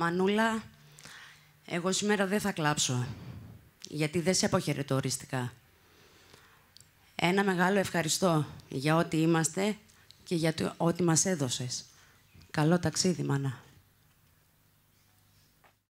Μανούλα, εγώ σήμερα δεν θα κλάψω, γιατί δεν σε αποχαιρετώ Ένα μεγάλο ευχαριστώ για ό,τι είμαστε και για ό,τι μας έδωσες. Καλό ταξίδι, μάνα.